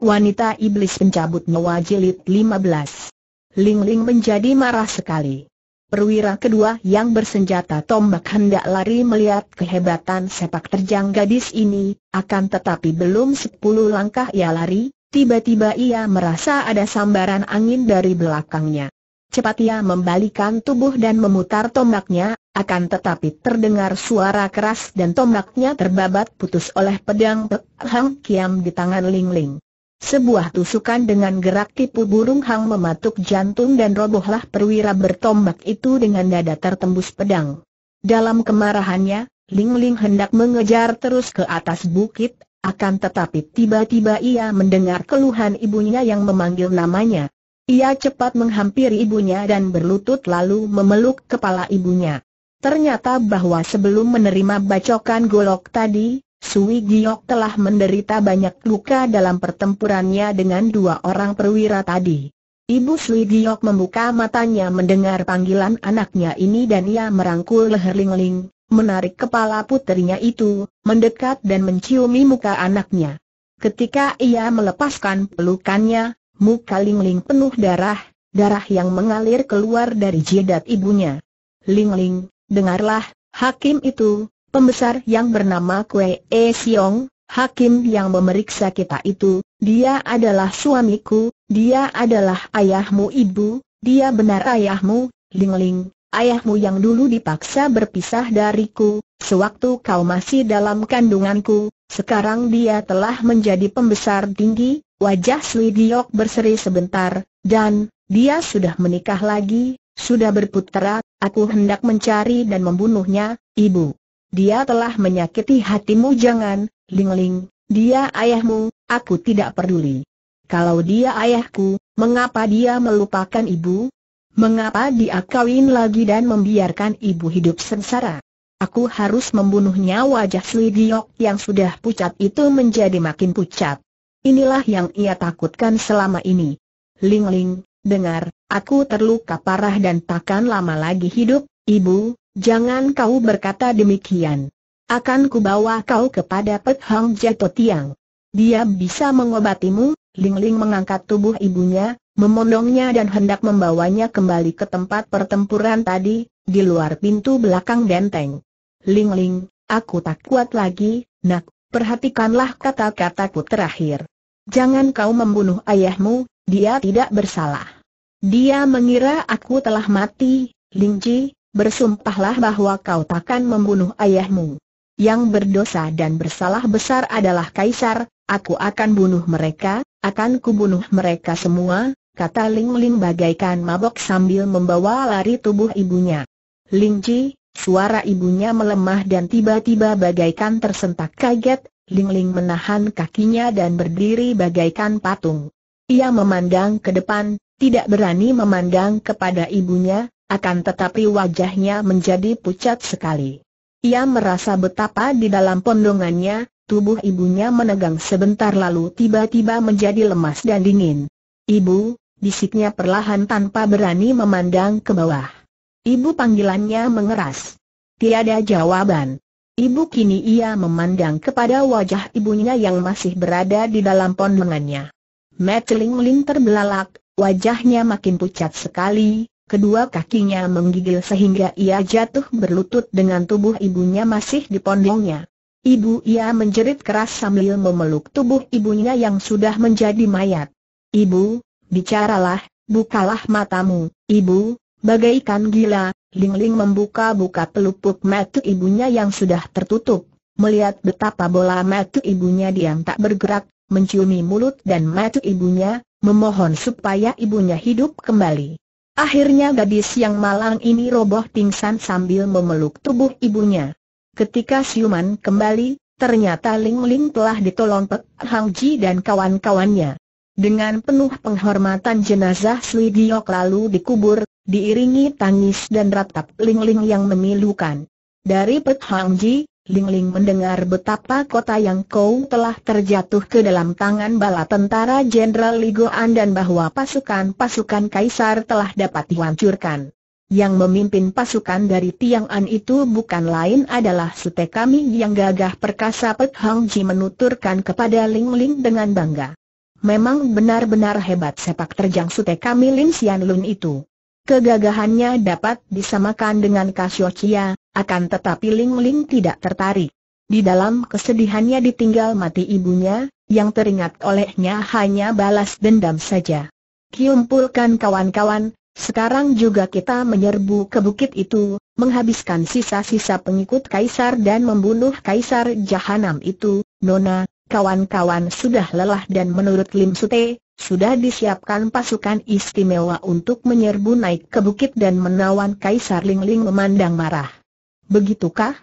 Wanita Iblis Pencabut Nyawa Jilid 15 Ling Ling menjadi marah sekali. Perwira kedua yang bersenjata tombak hendak lari melihat kehebatan sepak terjang gadis ini, akan tetapi belum sepuluh langkah ia lari, tiba-tiba ia merasa ada sambaran angin dari belakangnya. Cepat ia membalikan tubuh dan memutar tombaknya, akan tetapi terdengar suara keras dan tombaknya terbabat putus oleh pedang Pek Hang Kiam di tangan Ling Ling. Sebuah tusukan dengan gerak tipu burung hang mematuk jantung dan robohlah perwira bertombak itu dengan dada tertembus pedang. Dalam kemarahannya, Ling Ling hendak mengejar terus ke atas bukit, akan tetapi tiba-tiba ia mendengar keluhan ibunya yang memanggil namanya. Ia cepat menghampiri ibunya dan berlutut lalu memeluk kepala ibunya. Ternyata bahwa sebelum menerima bacokan golok tadi, Sui Giok telah menderita banyak luka dalam pertempurannya dengan dua orang perwira tadi. Ibu Sui Giok membuka matanya mendengar panggilan anaknya ini dan ia merangkul leher Ling Ling, menarik kepala puterinya itu, mendekat dan menciumi muka anaknya. Ketika ia melepaskan pelukannya, muka Ling Ling penuh darah, darah yang mengalir keluar dari jidat ibunya. Ling Ling, dengarlah, hakim itu, Pembesar yang bernama Kue E Siong, hakim yang memeriksa kita itu, dia adalah suamiku, dia adalah ayahmu ibu, dia benar ayahmu, Ling Ling, ayahmu yang dulu dipaksa berpisah dariku, sewaktu kau masih dalam kandunganku, sekarang dia telah menjadi pembesar tinggi, wajah Sui Diok berseri sebentar, dan, dia sudah menikah lagi, sudah berputera, aku hendak mencari dan membunuhnya, ibu dia telah menyakiti hatimu jangan, Ling Ling, dia ayahmu, aku tidak peduli. Kalau dia ayahku, mengapa dia melupakan ibu? Mengapa dia kawin lagi dan membiarkan ibu hidup sengsara? Aku harus membunuhnya wajah Slidiok yang sudah pucat itu menjadi makin pucat. Inilah yang ia takutkan selama ini. Ling Ling, dengar, aku terluka parah dan takkan lama lagi hidup, ibu, Jangan kau berkata demikian. Akan kubawa kau kepada Pek Hang Jato Tiang. Dia bisa mengobatimu, Ling Ling mengangkat tubuh ibunya, memondongnya dan hendak membawanya kembali ke tempat pertempuran tadi, di luar pintu belakang benteng. Ling Ling, aku tak kuat lagi, nak, perhatikanlah kata-kataku terakhir. Jangan kau membunuh ayahmu, dia tidak bersalah. Dia mengira aku telah mati, Ling Ji, bersumpahlah bahwa kau takkan membunuh ayahmu. Yang berdosa dan bersalah besar adalah Kaisar, aku akan bunuh mereka, akan kubunuh mereka semua, kata Ling Ling bagaikan mabok sambil membawa lari tubuh ibunya. Ling Ji, suara ibunya melemah dan tiba-tiba bagaikan tersentak kaget, Ling Ling menahan kakinya dan berdiri bagaikan patung. Ia memandang ke depan, tidak berani memandang kepada ibunya, akan tetapi wajahnya menjadi pucat sekali. Ia merasa betapa di dalam pondongannya, tubuh ibunya menegang sebentar lalu tiba-tiba menjadi lemas dan dingin. Ibu, bisiknya perlahan tanpa berani memandang ke bawah. Ibu panggilannya mengeras. Tiada jawaban. Ibu kini ia memandang kepada wajah ibunya yang masih berada di dalam pondongannya. metling Ling terbelalak, wajahnya makin pucat sekali, Kedua kakinya menggigil sehingga ia jatuh berlutut dengan tubuh ibunya masih di pondongnya. Ibu ia menjerit keras sambil memeluk tubuh ibunya yang sudah menjadi mayat. Ibu, bicaralah, bukalah matamu, ibu, bagaikan gila, Lingling Ling membuka-buka pelupuk mata ibunya yang sudah tertutup. Melihat betapa bola mata ibunya diam tak bergerak, menciumi mulut dan mata ibunya, memohon supaya ibunya hidup kembali. Akhirnya gadis yang malang ini roboh pingsan sambil memeluk tubuh ibunya. Ketika siuman kembali, ternyata Ling Ling telah ditolong Pek Hang Ji dan kawan-kawannya. Dengan penuh penghormatan jenazah Sui Giok lalu dikubur, diiringi tangis dan ratap Ling Ling yang memilukan. Dari Pek Hang Ji, Lingling mendengar betapa kota yang kau telah terjatuh ke dalam tangan bala tentara Jenderal Ligoan dan bahwa pasukan-pasukan kaisar telah dapat dihancurkan. Yang memimpin pasukan dari Tiang'an itu bukan lain adalah sute kami yang gagah perkasa Pek Hang Ji menuturkan kepada Lingling Ling dengan bangga. Memang benar-benar hebat sepak terjang sute kami Lin Xian Lun itu. Kegagahannya dapat disamakan dengan Kasio Chia, akan tetapi Ling Ling tidak tertarik. Di dalam kesedihannya ditinggal mati ibunya, yang teringat olehnya hanya balas dendam saja. Kumpulkan kawan-kawan, sekarang juga kita menyerbu ke bukit itu, menghabiskan sisa-sisa pengikut kaisar dan membunuh kaisar jahanam itu, Nona, kawan-kawan sudah lelah dan menurut Lim Sute, sudah disiapkan pasukan istimewa untuk menyerbu naik ke bukit dan menawan kaisar Ling Ling memandang marah begitukah?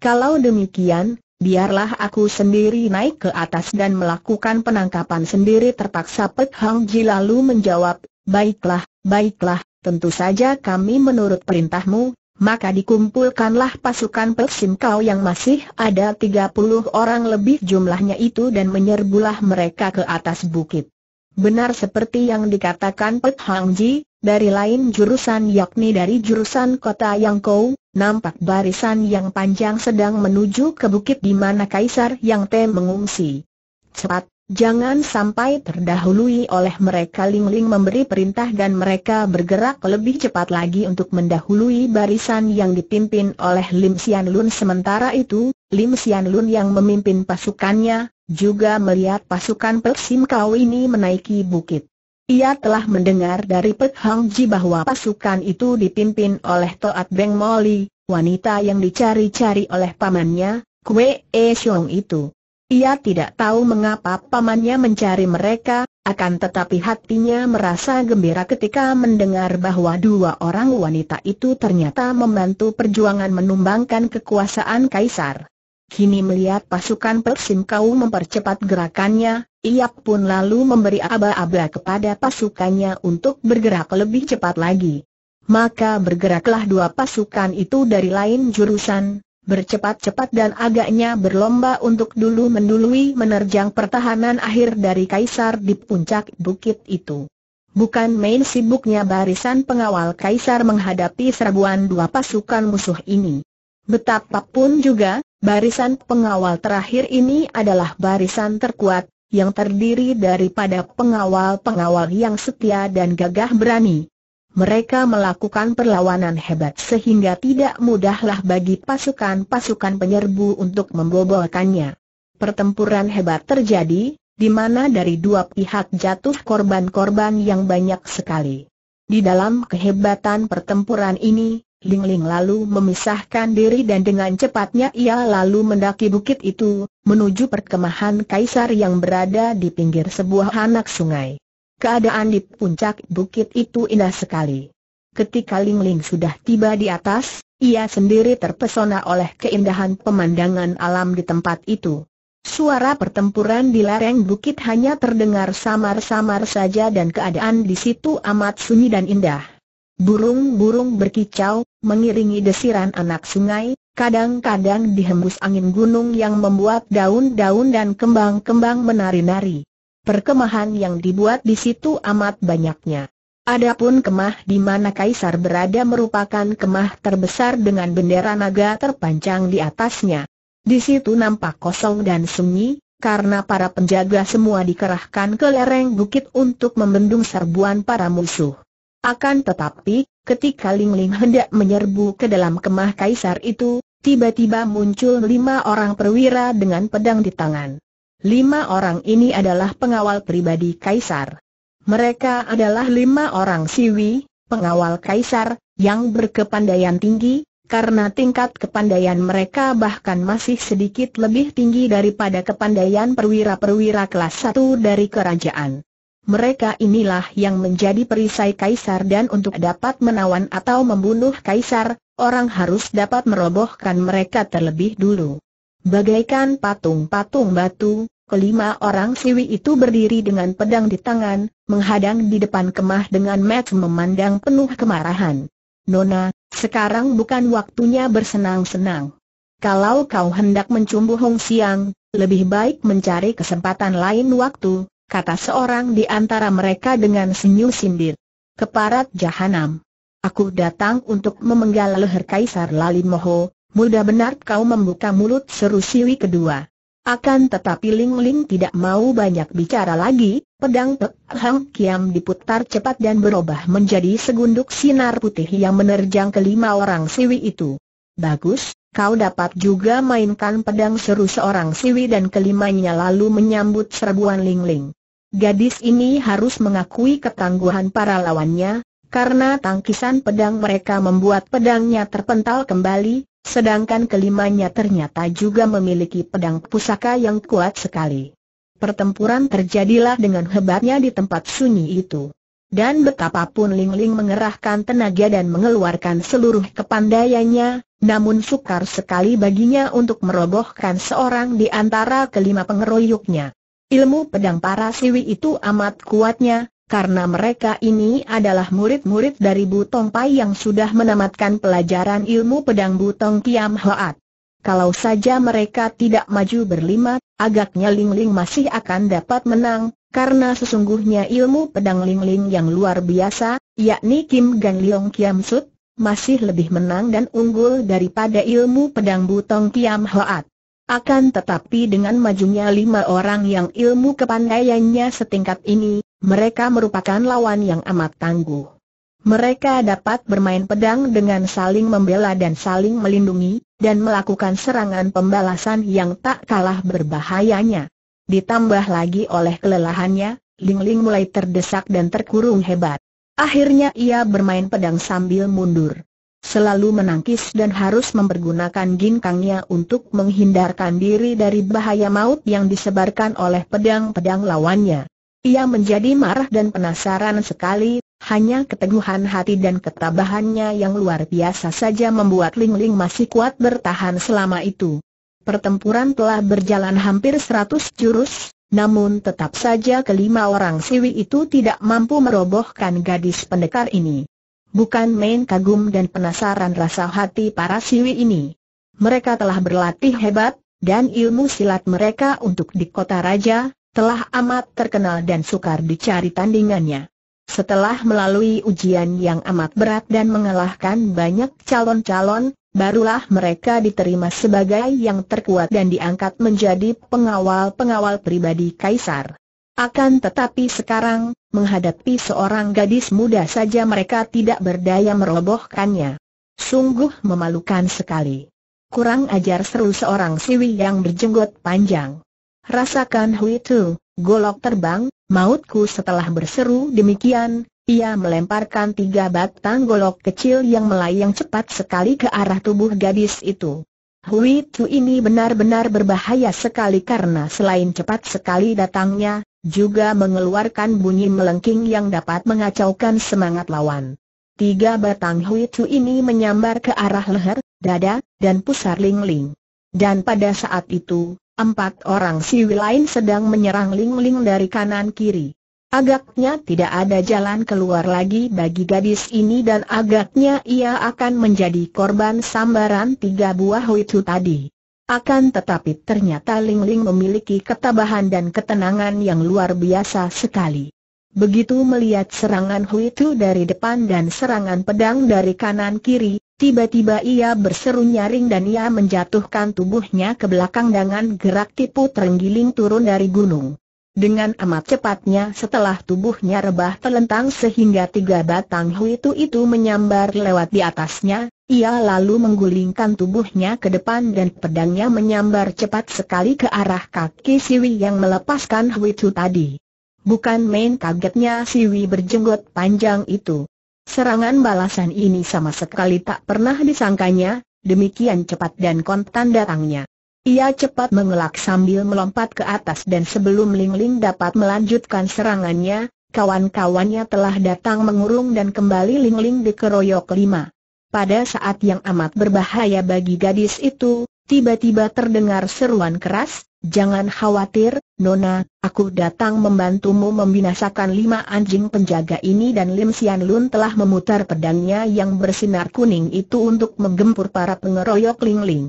Kalau demikian, biarlah aku sendiri naik ke atas dan melakukan penangkapan sendiri terpaksa Pek Hang Ji lalu menjawab, baiklah, baiklah, tentu saja kami menurut perintahmu, maka dikumpulkanlah pasukan Pek Sim Kau yang masih ada 30 orang lebih jumlahnya itu dan menyerbulah mereka ke atas bukit. Benar seperti yang dikatakan Pek Hang Ji, dari lain jurusan yakni dari jurusan kota Yang Kau, nampak barisan yang panjang sedang menuju ke bukit di mana Kaisar Yang Te mengungsi. Cepat, jangan sampai terdahului oleh mereka Ling Ling memberi perintah dan mereka bergerak lebih cepat lagi untuk mendahului barisan yang dipimpin oleh Lim Sian Lun sementara itu, Lim Sian Lun yang memimpin pasukannya, juga melihat pasukan Pek Kau ini menaiki bukit. Ia telah mendengar dari Pek Hang Ji bahwa pasukan itu dipimpin oleh Toat Beng Moli, wanita yang dicari-cari oleh pamannya, Kwe E Xiong itu. Ia tidak tahu mengapa pamannya mencari mereka, akan tetapi hatinya merasa gembira ketika mendengar bahwa dua orang wanita itu ternyata membantu perjuangan menumbangkan kekuasaan kaisar. Kini melihat pasukan Persim kau mempercepat gerakannya, ia pun lalu memberi aba-aba kepada pasukannya untuk bergerak lebih cepat lagi. Maka bergeraklah dua pasukan itu dari lain jurusan, bercepat-cepat dan agaknya berlomba untuk dulu mendului menerjang pertahanan akhir dari kaisar di puncak bukit itu. Bukan main sibuknya barisan pengawal kaisar menghadapi serbuan dua pasukan musuh ini. Betapapun juga, barisan pengawal terakhir ini adalah barisan terkuat, yang terdiri daripada pengawal-pengawal yang setia dan gagah berani. Mereka melakukan perlawanan hebat sehingga tidak mudahlah bagi pasukan-pasukan penyerbu untuk membobolkannya. Pertempuran hebat terjadi, di mana dari dua pihak jatuh korban-korban yang banyak sekali. Di dalam kehebatan pertempuran ini, Ling Ling lalu memisahkan diri dan dengan cepatnya ia lalu mendaki bukit itu, menuju perkemahan kaisar yang berada di pinggir sebuah anak sungai. Keadaan di puncak bukit itu indah sekali. Ketika Ling Ling sudah tiba di atas, ia sendiri terpesona oleh keindahan pemandangan alam di tempat itu. Suara pertempuran di lereng bukit hanya terdengar samar-samar saja dan keadaan di situ amat sunyi dan indah. Burung-burung berkicau, mengiringi desiran anak sungai, kadang-kadang dihembus angin gunung yang membuat daun-daun dan kembang-kembang menari-nari. Perkemahan yang dibuat di situ amat banyaknya. Adapun kemah di mana kaisar berada merupakan kemah terbesar dengan bendera naga terpanjang di atasnya. Di situ nampak kosong dan sunyi, karena para penjaga semua dikerahkan ke lereng bukit untuk membendung serbuan para musuh. Akan tetapi, Ketika Ling Ling hendak menyerbu ke dalam kemah kaisar itu, tiba-tiba muncul lima orang perwira dengan pedang di tangan. Lima orang ini adalah pengawal pribadi kaisar. Mereka adalah lima orang siwi, pengawal kaisar, yang berkepandaian tinggi, karena tingkat kepandaian mereka bahkan masih sedikit lebih tinggi daripada kepandaian perwira-perwira kelas satu dari kerajaan mereka inilah yang menjadi perisai kaisar dan untuk dapat menawan atau membunuh kaisar, orang harus dapat merobohkan mereka terlebih dulu. Bagaikan patung-patung batu, kelima orang siwi itu berdiri dengan pedang di tangan, menghadang di depan kemah dengan mat memandang penuh kemarahan. Nona, sekarang bukan waktunya bersenang-senang. Kalau kau hendak mencumbu Hong Siang, lebih baik mencari kesempatan lain waktu, kata seorang di antara mereka dengan senyum sindir. Keparat jahanam. Aku datang untuk memenggal leher Kaisar Lalimoho, mudah benar kau membuka mulut seru Siwi kedua. Akan tetapi Ling Ling tidak mau banyak bicara lagi, pedang Pek Hang Kiam diputar cepat dan berubah menjadi segunduk sinar putih yang menerjang kelima orang Siwi itu. Bagus, kau dapat juga mainkan pedang seru seorang Siwi dan kelimanya lalu menyambut serbuan Ling Ling. Gadis ini harus mengakui ketangguhan para lawannya, karena tangkisan pedang mereka membuat pedangnya terpental kembali, sedangkan kelimanya ternyata juga memiliki pedang pusaka yang kuat sekali. Pertempuran terjadilah dengan hebatnya di tempat sunyi itu. Dan betapapun Ling Ling mengerahkan tenaga dan mengeluarkan seluruh kepandaiannya, namun sukar sekali baginya untuk merobohkan seorang di antara kelima pengeroyoknya. Ilmu pedang para siwi itu amat kuatnya, karena mereka ini adalah murid-murid dari Butong Pai yang sudah menamatkan pelajaran ilmu pedang Butong Kiam Hoat. Kalau saja mereka tidak maju berlima, agaknya Ling Ling masih akan dapat menang, karena sesungguhnya ilmu pedang Ling Ling yang luar biasa, yakni Kim Gan Leong Kiam Sut, masih lebih menang dan unggul daripada ilmu pedang Butong Kiam Hoat. Akan tetapi dengan majunya lima orang yang ilmu kepandaiannya setingkat ini, mereka merupakan lawan yang amat tangguh. Mereka dapat bermain pedang dengan saling membela dan saling melindungi, dan melakukan serangan pembalasan yang tak kalah berbahayanya. Ditambah lagi oleh kelelahannya, Ling Ling mulai terdesak dan terkurung hebat. Akhirnya ia bermain pedang sambil mundur. Selalu menangkis dan harus mempergunakan ginkangnya untuk menghindarkan diri dari bahaya maut yang disebarkan oleh pedang-pedang lawannya. Ia menjadi marah dan penasaran sekali, hanya keteguhan hati dan ketabahannya yang luar biasa saja membuat Ling Ling masih kuat bertahan selama itu. Pertempuran telah berjalan hampir seratus jurus, namun tetap saja kelima orang siwi itu tidak mampu merobohkan gadis pendekar ini. Bukan main kagum dan penasaran rasa hati para siwi ini. Mereka telah berlatih hebat, dan ilmu silat mereka untuk di kota raja, telah amat terkenal dan sukar dicari tandingannya. Setelah melalui ujian yang amat berat dan mengalahkan banyak calon-calon, barulah mereka diterima sebagai yang terkuat dan diangkat menjadi pengawal-pengawal pribadi kaisar. Akan tetapi sekarang, Menghadapi seorang gadis muda saja mereka tidak berdaya merobohkannya. Sungguh memalukan sekali. Kurang ajar seru seorang siwi yang berjenggot panjang. Rasakan hui itu, golok terbang, mautku setelah berseru demikian, ia melemparkan tiga batang golok kecil yang melayang cepat sekali ke arah tubuh gadis itu. Hui Tu ini benar-benar berbahaya sekali karena selain cepat sekali datangnya, juga mengeluarkan bunyi melengking yang dapat mengacaukan semangat lawan. Tiga batang huitu ini menyambar ke arah leher, dada, dan pusar Ling Ling. Dan pada saat itu, empat orang siwi lain sedang menyerang Ling Ling dari kanan kiri. Agaknya tidak ada jalan keluar lagi bagi gadis ini dan agaknya ia akan menjadi korban sambaran tiga buah huitu tadi. Akan tetapi ternyata Ling Ling memiliki ketabahan dan ketenangan yang luar biasa sekali. Begitu melihat serangan Hui Tu dari depan dan serangan pedang dari kanan kiri, tiba-tiba ia berseru nyaring dan ia menjatuhkan tubuhnya ke belakang dengan gerak tipu terenggiling turun dari gunung. Dengan amat cepatnya setelah tubuhnya rebah telentang sehingga tiga batang Hui Tu itu menyambar lewat di atasnya, ia lalu menggulingkan tubuhnya ke depan dan pedangnya menyambar cepat sekali ke arah kaki Siwi yang melepaskan Huitu tadi. Bukan main kagetnya Siwi berjenggot panjang itu. Serangan balasan ini sama sekali tak pernah disangkanya, demikian cepat dan kontan datangnya. Ia cepat mengelak sambil melompat ke atas dan sebelum Ling Ling dapat melanjutkan serangannya, kawan-kawannya telah datang mengurung dan kembali Ling Ling dikeroyok lima. Pada saat yang amat berbahaya bagi gadis itu, tiba-tiba terdengar seruan keras, Jangan khawatir, Nona, aku datang membantumu membinasakan lima anjing penjaga ini dan Lim Sian Lun telah memutar pedangnya yang bersinar kuning itu untuk menggempur para pengeroyok Ling Ling.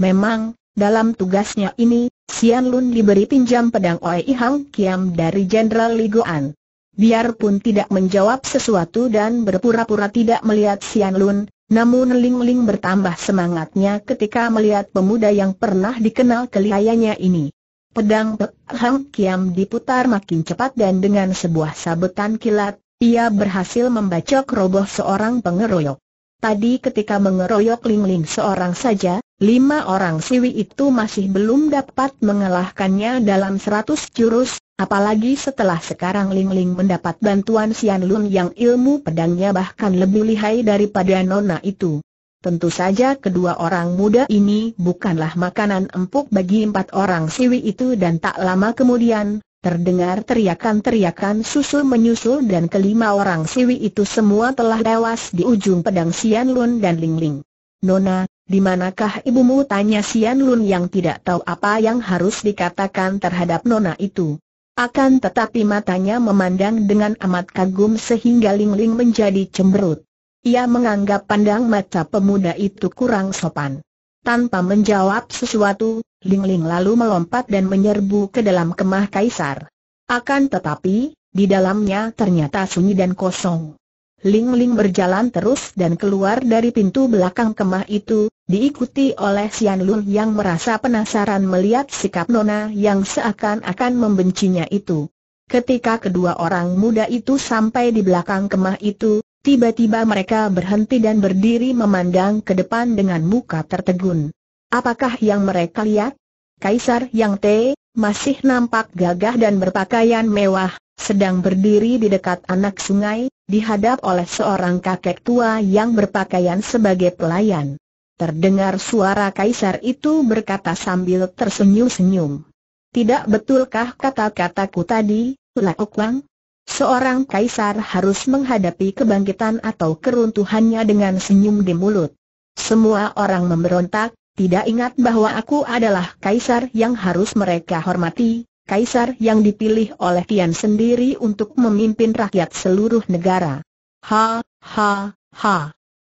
Memang, dalam tugasnya ini, Sian Lun diberi pinjam pedang I Hang Kiam dari Jenderal Ligoan. Biarpun tidak menjawab sesuatu dan berpura-pura tidak melihat Sian Lun, namun Ling-Ling bertambah semangatnya ketika melihat pemuda yang pernah dikenal kelihayanya ini. Pedang Pek Hang Kiam diputar makin cepat dan dengan sebuah sabetan kilat, ia berhasil membacok roboh seorang pengeroyok. Tadi ketika mengeroyok Ling-Ling seorang saja, lima orang siwi itu masih belum dapat mengalahkannya dalam seratus jurus, Apalagi setelah sekarang Ling Ling mendapat bantuan Sian Lun yang ilmu pedangnya bahkan lebih lihai daripada Nona itu. Tentu saja kedua orang muda ini bukanlah makanan empuk bagi empat orang siwi itu dan tak lama kemudian, terdengar teriakan-teriakan susul menyusul dan kelima orang siwi itu semua telah tewas di ujung pedang Sian Lun dan Ling Ling. Nona, di manakah ibumu? Tanya Sian Lun yang tidak tahu apa yang harus dikatakan terhadap Nona itu. Akan tetapi matanya memandang dengan amat kagum sehingga Ling Ling menjadi cemberut. Ia menganggap pandang mata pemuda itu kurang sopan. Tanpa menjawab sesuatu, Ling Ling lalu melompat dan menyerbu ke dalam kemah kaisar. Akan tetapi, di dalamnya ternyata sunyi dan kosong. Ling Ling berjalan terus dan keluar dari pintu belakang kemah itu, diikuti oleh Sian Lun yang merasa penasaran melihat sikap Nona yang seakan-akan membencinya itu. Ketika kedua orang muda itu sampai di belakang kemah itu, tiba-tiba mereka berhenti dan berdiri memandang ke depan dengan muka tertegun. Apakah yang mereka lihat? Kaisar Yang Te, masih nampak gagah dan berpakaian mewah, sedang berdiri di dekat anak sungai, dihadap oleh seorang kakek tua yang berpakaian sebagai pelayan. Terdengar suara kaisar itu berkata sambil tersenyum-senyum. Tidak betulkah kata-kataku tadi, Laok Seorang kaisar harus menghadapi kebangkitan atau keruntuhannya dengan senyum di mulut. Semua orang memberontak, tidak ingat bahwa aku adalah kaisar yang harus mereka hormati, kaisar yang dipilih oleh Tian sendiri untuk memimpin rakyat seluruh negara. Ha, ha, ha.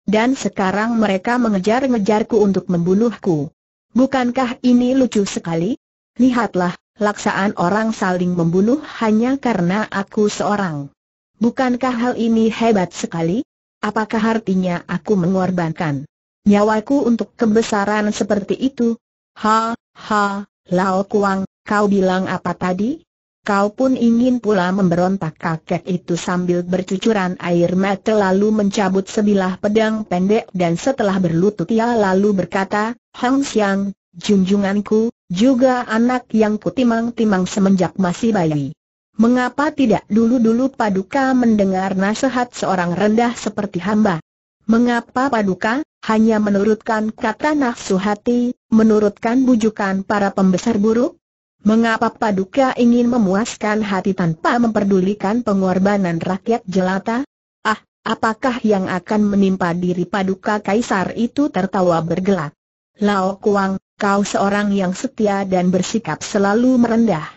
Dan sekarang mereka mengejar-ngejarku untuk membunuhku. Bukankah ini lucu sekali? Lihatlah, laksaan orang saling membunuh hanya karena aku seorang. Bukankah hal ini hebat sekali? Apakah artinya aku mengorbankan nyawaku untuk kebesaran seperti itu? Ha, ha, Lao Kuang, Kau bilang apa tadi? Kau pun ingin pula memberontak kakek itu sambil bercucuran air mata lalu mencabut sebilah pedang pendek dan setelah berlutut ia lalu berkata, Hang Xiang, junjunganku, juga anak yang kutimang-timang semenjak masih bayi. Mengapa tidak dulu-dulu Paduka mendengar nasihat seorang rendah seperti hamba? Mengapa Paduka, hanya menurutkan kata nafsu hati, menurutkan bujukan para pembesar buruk? Mengapa Paduka ingin memuaskan hati tanpa memperdulikan pengorbanan rakyat jelata? Ah, apakah yang akan menimpa diri Paduka Kaisar itu tertawa bergelak? Lao Kuang, kau seorang yang setia dan bersikap selalu merendah.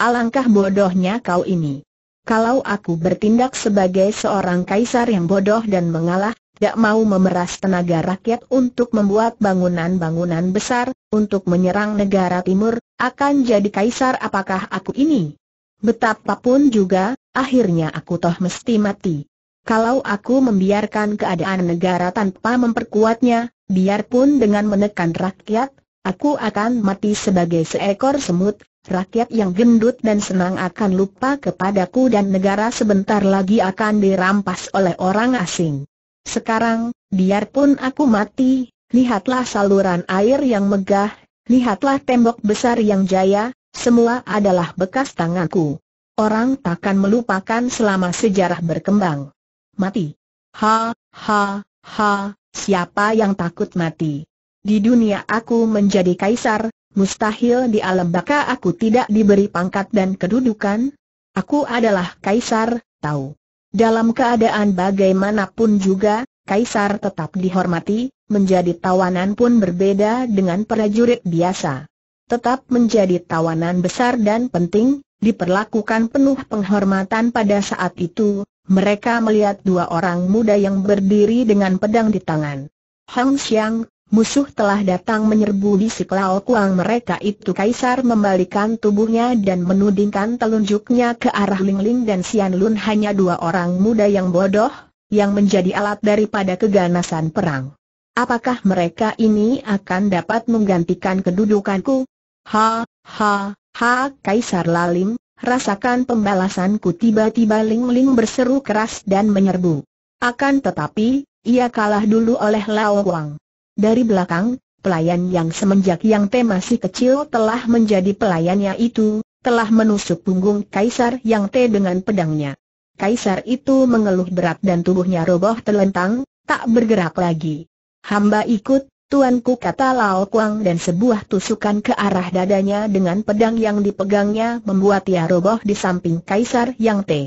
Alangkah bodohnya kau ini. Kalau aku bertindak sebagai seorang kaisar yang bodoh dan mengalah, tidak mau memeras tenaga rakyat untuk membuat bangunan-bangunan besar, untuk menyerang negara timur, akan jadi kaisar apakah aku ini? Betapapun juga, akhirnya aku toh mesti mati. Kalau aku membiarkan keadaan negara tanpa memperkuatnya, biarpun dengan menekan rakyat, aku akan mati sebagai seekor semut, rakyat yang gendut dan senang akan lupa kepadaku dan negara sebentar lagi akan dirampas oleh orang asing. Sekarang, biarpun aku mati, lihatlah saluran air yang megah, lihatlah tembok besar yang jaya, semua adalah bekas tanganku. Orang takkan melupakan selama sejarah berkembang. Mati. Ha, ha, ha, siapa yang takut mati? Di dunia aku menjadi kaisar, mustahil di alam baka aku tidak diberi pangkat dan kedudukan. Aku adalah kaisar, tahu. Dalam keadaan bagaimanapun juga, Kaisar tetap dihormati, menjadi tawanan pun berbeda dengan prajurit biasa. Tetap menjadi tawanan besar dan penting, diperlakukan penuh penghormatan pada saat itu, mereka melihat dua orang muda yang berdiri dengan pedang di tangan. Hang Xiang, Musuh telah datang menyerbu di Siklao Kuang mereka itu Kaisar membalikan tubuhnya dan menudingkan telunjuknya ke arah Ling Ling dan Sian Lun hanya dua orang muda yang bodoh, yang menjadi alat daripada keganasan perang. Apakah mereka ini akan dapat menggantikan kedudukanku? Ha, ha, ha, Kaisar Lalim, rasakan pembalasanku tiba-tiba Ling Ling berseru keras dan menyerbu. Akan tetapi, ia kalah dulu oleh Lao Wang. Dari belakang, pelayan yang semenjak Yang Te masih kecil telah menjadi pelayannya itu, telah menusuk punggung Kaisar Yang Te dengan pedangnya. Kaisar itu mengeluh berat dan tubuhnya roboh telentang, tak bergerak lagi. Hamba ikut, Tuanku kata Lao Kuang dan sebuah tusukan ke arah dadanya dengan pedang yang dipegangnya membuat ia roboh di samping Kaisar Yang Te.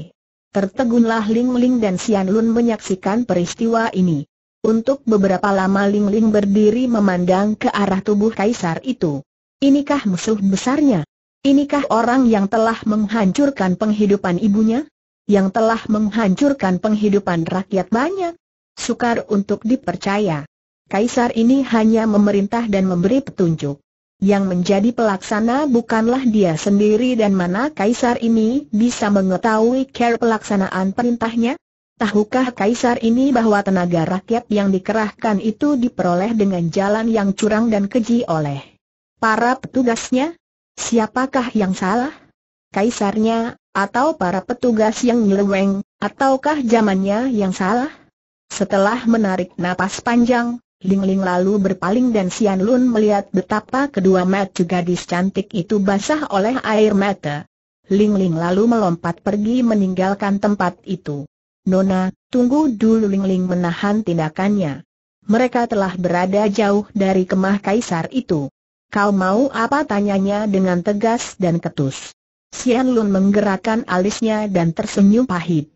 Tertegunlah Ling Ling dan Xian Lun menyaksikan peristiwa ini. Untuk beberapa lama Ling Ling berdiri memandang ke arah tubuh kaisar itu. Inikah musuh besarnya? Inikah orang yang telah menghancurkan penghidupan ibunya? Yang telah menghancurkan penghidupan rakyat banyak? Sukar untuk dipercaya. Kaisar ini hanya memerintah dan memberi petunjuk. Yang menjadi pelaksana bukanlah dia sendiri dan mana kaisar ini bisa mengetahui care pelaksanaan perintahnya? Tahukah kaisar ini bahwa tenaga rakyat yang dikerahkan itu diperoleh dengan jalan yang curang dan keji oleh para petugasnya? Siapakah yang salah? Kaisarnya, atau para petugas yang nyeleweng, ataukah zamannya yang salah? Setelah menarik napas panjang, Ling Ling lalu berpaling dan Sian Lun melihat betapa kedua mata gadis cantik itu basah oleh air mata. Ling Ling lalu melompat pergi meninggalkan tempat itu. Nona, tunggu dulu Ling Ling menahan tindakannya. Mereka telah berada jauh dari kemah kaisar itu. Kau mau apa tanyanya dengan tegas dan ketus. Sian Lun menggerakkan alisnya dan tersenyum pahit.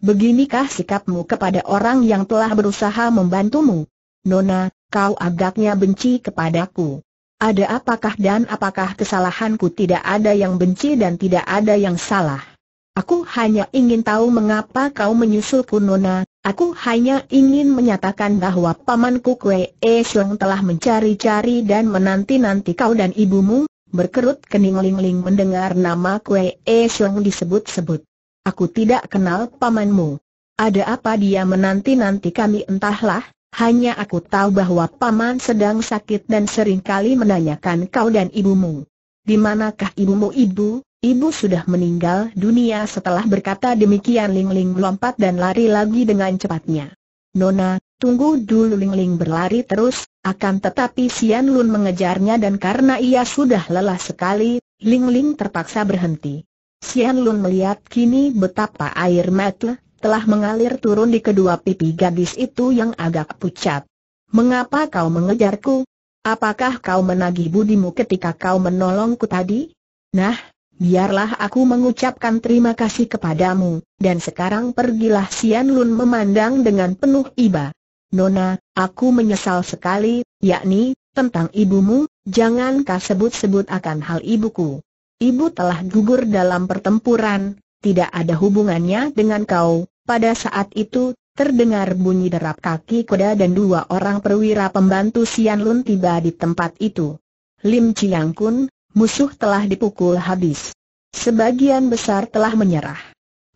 Beginikah sikapmu kepada orang yang telah berusaha membantumu? Nona, kau agaknya benci kepadaku. Ada apakah dan apakah kesalahanku tidak ada yang benci dan tidak ada yang salah? Aku hanya ingin tahu mengapa kau menyusulku Nona, aku hanya ingin menyatakan bahwa pamanku Kwe E telah mencari-cari dan menanti-nanti kau dan ibumu, berkerut kening Ling-Ling mendengar nama Kwe E disebut-sebut. Aku tidak kenal pamanmu. Ada apa dia menanti-nanti kami entahlah, hanya aku tahu bahwa paman sedang sakit dan seringkali menanyakan kau dan ibumu. Di manakah ibumu ibu? Ibu sudah meninggal dunia setelah berkata demikian Ling Ling melompat dan lari lagi dengan cepatnya. Nona, tunggu dulu Ling Ling berlari terus, akan tetapi Sian Lun mengejarnya dan karena ia sudah lelah sekali, Ling Ling terpaksa berhenti. Sian Lun melihat kini betapa air mata telah mengalir turun di kedua pipi gadis itu yang agak pucat. Mengapa kau mengejarku? Apakah kau menagih budimu ketika kau menolongku tadi? Nah, Biarlah aku mengucapkan terima kasih kepadamu, dan sekarang pergilah Sian Lun memandang dengan penuh iba. Nona, aku menyesal sekali, yakni, tentang ibumu, jangan kau sebut-sebut akan hal ibuku. Ibu telah gugur dalam pertempuran, tidak ada hubungannya dengan kau. Pada saat itu, terdengar bunyi derap kaki kuda dan dua orang perwira pembantu Sian Lun tiba di tempat itu. Lim Chiang Kun, musuh telah dipukul habis. Sebagian besar telah menyerah.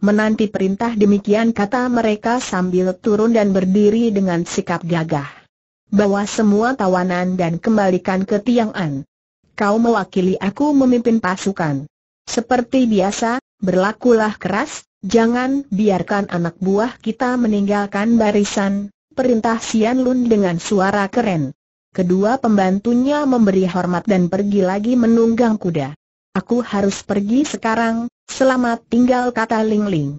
Menanti perintah demikian kata mereka sambil turun dan berdiri dengan sikap gagah. Bawa semua tawanan dan kembalikan ke Tiang'an. Kau mewakili aku memimpin pasukan. Seperti biasa, berlakulah keras, jangan biarkan anak buah kita meninggalkan barisan, perintah Sian Lun dengan suara keren. Kedua pembantunya memberi hormat dan pergi lagi menunggang kuda. Aku harus pergi sekarang, selamat tinggal kata Ling Ling.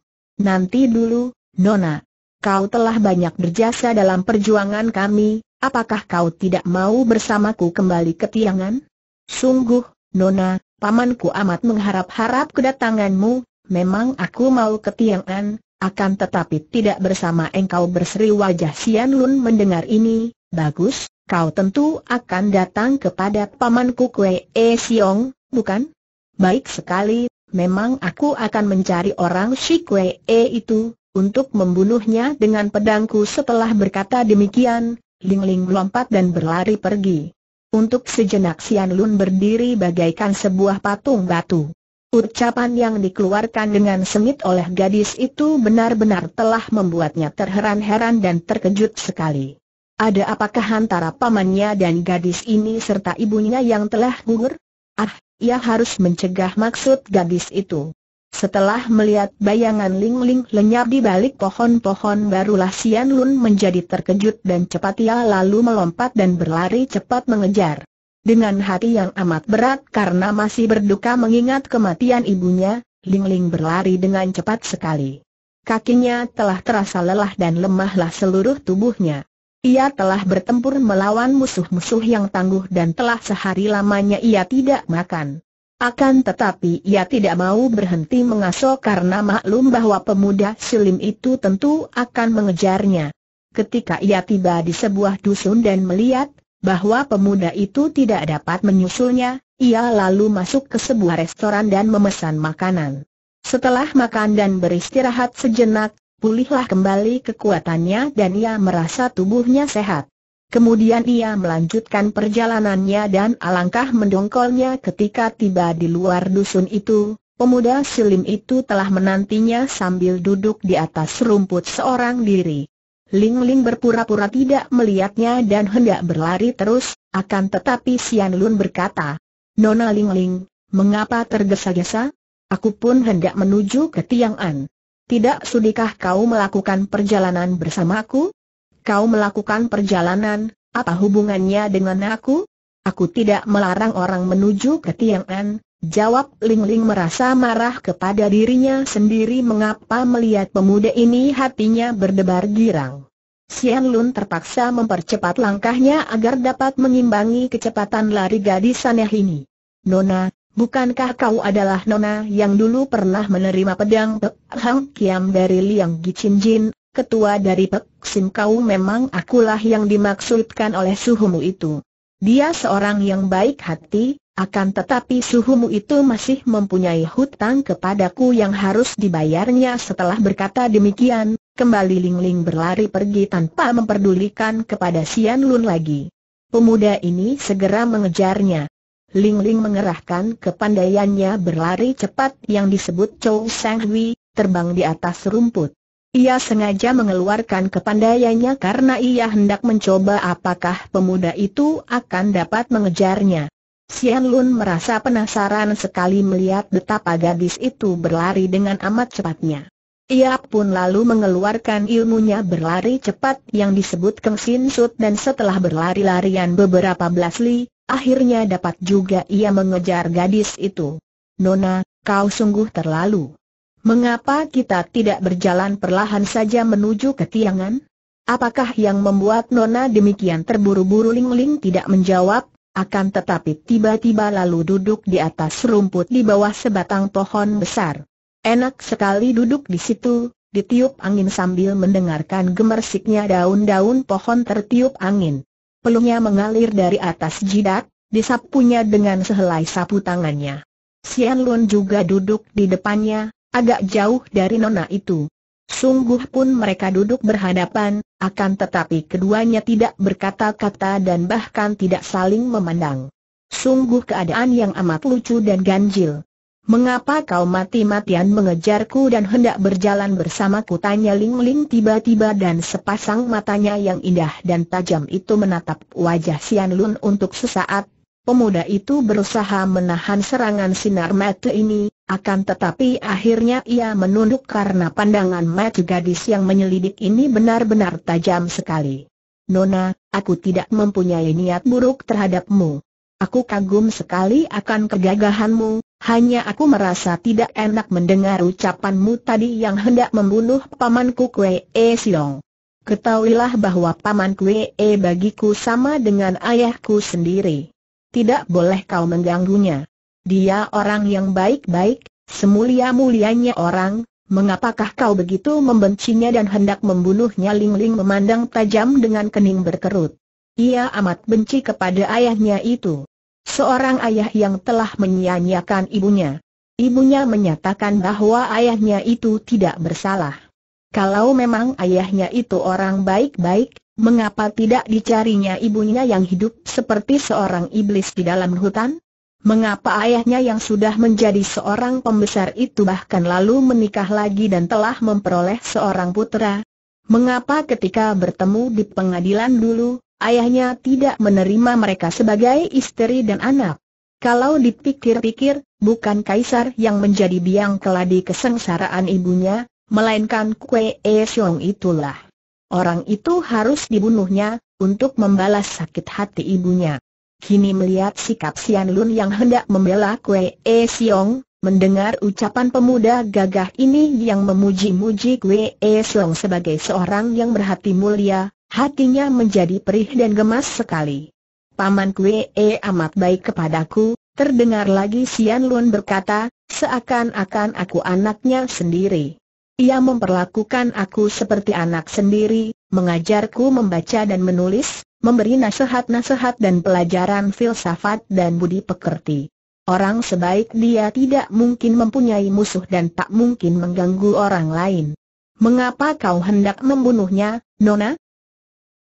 Nanti dulu, Nona. Kau telah banyak berjasa dalam perjuangan kami, apakah kau tidak mau bersamaku kembali ke Tiangan? Sungguh, Nona, pamanku amat mengharap-harap kedatanganmu, memang aku mau ke Tiangan, akan tetapi tidak bersama engkau berseri wajah Sian Lun mendengar ini, bagus, Kau tentu akan datang kepada pamanku Kue E Siong, bukan? Baik sekali, memang aku akan mencari orang si Kwe E itu, untuk membunuhnya dengan pedangku setelah berkata demikian, Ling Ling melompat dan berlari pergi. Untuk sejenak Sian Lun berdiri bagaikan sebuah patung batu. Ucapan yang dikeluarkan dengan sengit oleh gadis itu benar-benar telah membuatnya terheran-heran dan terkejut sekali. Ada apakah antara pamannya dan gadis ini serta ibunya yang telah gugur? Ah, ia harus mencegah maksud gadis itu. Setelah melihat bayangan Ling Ling lenyap di balik pohon-pohon barulah Sian Lun menjadi terkejut dan cepat ia lalu melompat dan berlari cepat mengejar. Dengan hati yang amat berat karena masih berduka mengingat kematian ibunya, Ling Ling berlari dengan cepat sekali. Kakinya telah terasa lelah dan lemahlah seluruh tubuhnya. Ia telah bertempur melawan musuh-musuh yang tangguh dan telah sehari lamanya ia tidak makan. Akan tetapi ia tidak mau berhenti mengasuh karena maklum bahwa pemuda silim itu tentu akan mengejarnya. Ketika ia tiba di sebuah dusun dan melihat bahwa pemuda itu tidak dapat menyusulnya, ia lalu masuk ke sebuah restoran dan memesan makanan. Setelah makan dan beristirahat sejenak, pulihlah kembali kekuatannya dan ia merasa tubuhnya sehat. Kemudian ia melanjutkan perjalanannya dan alangkah mendongkolnya ketika tiba di luar dusun itu, pemuda silim itu telah menantinya sambil duduk di atas rumput seorang diri. Ling Ling berpura-pura tidak melihatnya dan hendak berlari terus, akan tetapi Sian Lun berkata, Nona Ling Ling, mengapa tergesa-gesa? Aku pun hendak menuju ke Tiang An. Tidak sudikah kau melakukan perjalanan bersamaku? Kau melakukan perjalanan, apa hubungannya dengan aku? Aku tidak melarang orang menuju ke Tiang'an, jawab Ling Ling merasa marah kepada dirinya sendiri mengapa melihat pemuda ini hatinya berdebar girang. Xian Lun terpaksa mempercepat langkahnya agar dapat mengimbangi kecepatan lari gadis aneh ini. Nona, Bukankah kau adalah nona yang dulu pernah menerima pedang Pek Hang Kiam dari Liang Gicin Jin, ketua dari Pek Sim kau memang akulah yang dimaksudkan oleh suhumu itu. Dia seorang yang baik hati, akan tetapi suhumu itu masih mempunyai hutang kepadaku yang harus dibayarnya setelah berkata demikian, kembali Ling Ling berlari pergi tanpa memperdulikan kepada Sian Lun lagi. Pemuda ini segera mengejarnya. Ling Ling mengerahkan kepandaiannya berlari cepat yang disebut Chou Sang Hui, terbang di atas rumput. Ia sengaja mengeluarkan kepandaiannya karena ia hendak mencoba apakah pemuda itu akan dapat mengejarnya. Xian Lun merasa penasaran sekali melihat betapa gadis itu berlari dengan amat cepatnya. Ia pun lalu mengeluarkan ilmunya berlari cepat yang disebut Keng Sin Sut dan setelah berlari-larian beberapa belas li, akhirnya dapat juga ia mengejar gadis itu. Nona, kau sungguh terlalu. Mengapa kita tidak berjalan perlahan saja menuju ke tiangan? Apakah yang membuat Nona demikian terburu-buru Ling-Ling tidak menjawab, akan tetapi tiba-tiba lalu duduk di atas rumput di bawah sebatang pohon besar. Enak sekali duduk di situ, ditiup angin sambil mendengarkan gemersiknya daun-daun pohon tertiup angin peluhnya mengalir dari atas jidat, disapunya dengan sehelai sapu tangannya. Sian Lun juga duduk di depannya, agak jauh dari nona itu. Sungguh pun mereka duduk berhadapan, akan tetapi keduanya tidak berkata-kata dan bahkan tidak saling memandang. Sungguh keadaan yang amat lucu dan ganjil. Mengapa kau mati-matian mengejarku dan hendak berjalan bersamaku? Tanya Ling Ling tiba-tiba dan sepasang matanya yang indah dan tajam itu menatap wajah Sian Lun untuk sesaat. Pemuda itu berusaha menahan serangan sinar mata ini, akan tetapi akhirnya ia menunduk karena pandangan mata gadis yang menyelidik ini benar-benar tajam sekali. Nona, aku tidak mempunyai niat buruk terhadapmu. Aku kagum sekali akan kegagahanmu, hanya aku merasa tidak enak mendengar ucapanmu tadi yang hendak membunuh pamanku Kwe E Silong. Ketahuilah bahwa paman Kwe E bagiku sama dengan ayahku sendiri. Tidak boleh kau mengganggunya. Dia orang yang baik-baik, semulia-mulianya orang, mengapakah kau begitu membencinya dan hendak membunuhnya Ling Ling memandang tajam dengan kening berkerut. Ia amat benci kepada ayahnya itu. Seorang ayah yang telah menyia-nyiakan ibunya. Ibunya menyatakan bahwa ayahnya itu tidak bersalah. Kalau memang ayahnya itu orang baik-baik, mengapa tidak dicarinya ibunya yang hidup seperti seorang iblis di dalam hutan? Mengapa ayahnya yang sudah menjadi seorang pembesar itu bahkan lalu menikah lagi dan telah memperoleh seorang putra? Mengapa ketika bertemu di pengadilan dulu, Ayahnya tidak menerima mereka sebagai istri dan anak. Kalau dipikir-pikir, bukan kaisar yang menjadi biang keladi kesengsaraan ibunya, melainkan Kue E Xiong itulah. Orang itu harus dibunuhnya, untuk membalas sakit hati ibunya. Kini melihat sikap Sian Lun yang hendak membela Kue E Xiong, mendengar ucapan pemuda gagah ini yang memuji-muji Kue E Xiong sebagai seorang yang berhati mulia, Hatinya menjadi perih dan gemas sekali. Paman Kwe e amat baik kepadaku, terdengar lagi Sian Lun berkata, seakan-akan aku anaknya sendiri. Ia memperlakukan aku seperti anak sendiri, mengajarku membaca dan menulis, memberi nasihat-nasihat dan pelajaran filsafat dan budi pekerti. Orang sebaik dia tidak mungkin mempunyai musuh dan tak mungkin mengganggu orang lain. Mengapa kau hendak membunuhnya, Nona?